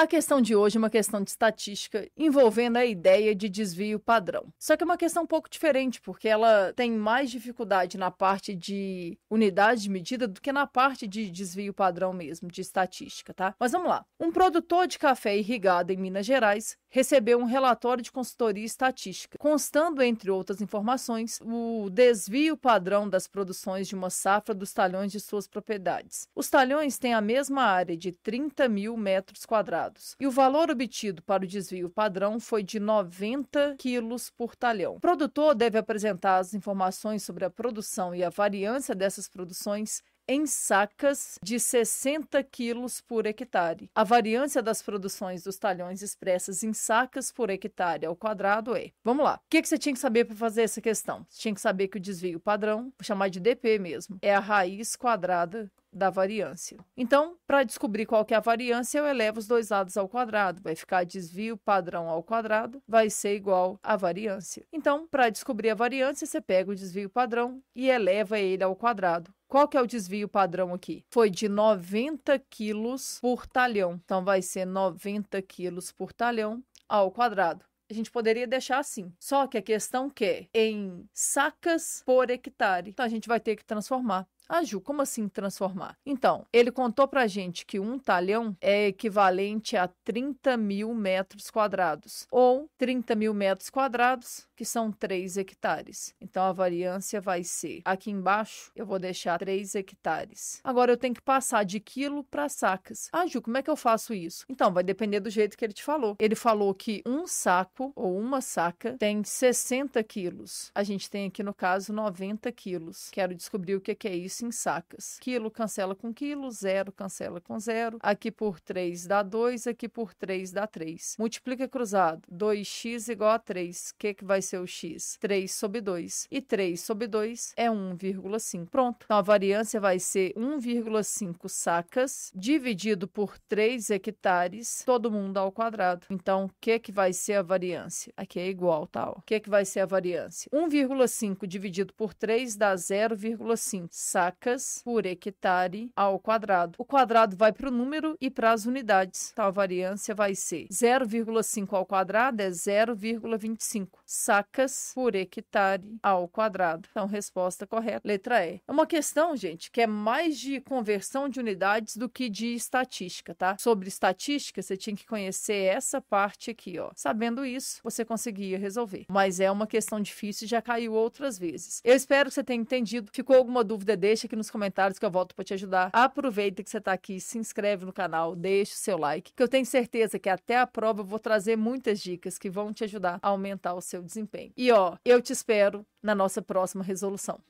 A questão de hoje é uma questão de estatística envolvendo a ideia de desvio padrão. Só que é uma questão um pouco diferente, porque ela tem mais dificuldade na parte de unidade de medida do que na parte de desvio padrão mesmo, de estatística, tá? Mas vamos lá. Um produtor de café irrigado em Minas Gerais recebeu um relatório de consultoria estatística, constando, entre outras informações, o desvio padrão das produções de uma safra dos talhões de suas propriedades. Os talhões têm a mesma área de 30 mil metros quadrados e o valor obtido para o desvio padrão foi de 90 quilos por talhão. O produtor deve apresentar as informações sobre a produção e a variância dessas produções em sacas de 60 quilos por hectare. A variância das produções dos talhões expressas em sacas por hectare ao quadrado é. Vamos lá. O que, que você tinha que saber para fazer essa questão? Você tinha que saber que o desvio padrão, vou chamar de DP mesmo, é a raiz quadrada da variância. Então, para descobrir qual que é a variância, eu elevo os dois lados ao quadrado. Vai ficar desvio padrão ao quadrado, vai ser igual à variância. Então, para descobrir a variância, você pega o desvio padrão e eleva ele ao quadrado. Qual que é o desvio padrão aqui? Foi de 90 quilos por talhão. Então, vai ser 90 quilos por talhão ao quadrado a gente poderia deixar assim. Só que a questão quer é em sacas por hectare. Então a gente vai ter que transformar ah, Ju, como assim transformar? Então, ele contou pra gente que um talhão é equivalente a 30 mil metros quadrados, ou 30 mil metros quadrados, que são 3 hectares. Então, a variância vai ser, aqui embaixo, eu vou deixar 3 hectares. Agora, eu tenho que passar de quilo para sacas. Ah, Ju, como é que eu faço isso? Então, vai depender do jeito que ele te falou. Ele falou que um saco ou uma saca tem 60 quilos. A gente tem aqui, no caso, 90 quilos. Quero descobrir o que é isso isso em sacas. Quilo cancela com quilo, zero cancela com zero. Aqui por 3 dá 2, aqui por 3 dá 3. Multiplica cruzado. 2x igual a 3. O que, que vai ser o x? 3 sobre 2. E 3 sobre 2 é 1,5. Pronto. Então, a variância vai ser 1,5 sacas dividido por 3 hectares, todo mundo ao quadrado. Então, o que, que vai ser a variância? Aqui é igual, tá? O que, que vai ser a variância? 1,5 dividido por 3 dá 0,5 sacas sacas por hectare ao quadrado. O quadrado vai para o número e para as unidades. Então, a variância vai ser 0,5 ao quadrado é 0,25 sacas por hectare ao quadrado. Então, resposta correta, letra E. É uma questão, gente, que é mais de conversão de unidades do que de estatística, tá? Sobre estatística, você tinha que conhecer essa parte aqui, ó. Sabendo isso, você conseguia resolver. Mas é uma questão difícil, e já caiu outras vezes. Eu espero que você tenha entendido. Ficou alguma dúvida, deixa deixa aqui nos comentários que eu volto para te ajudar. Aproveita que você está aqui, se inscreve no canal, deixa o seu like, que eu tenho certeza que até a prova eu vou trazer muitas dicas que vão te ajudar a aumentar o seu desempenho. E ó, eu te espero na nossa próxima resolução.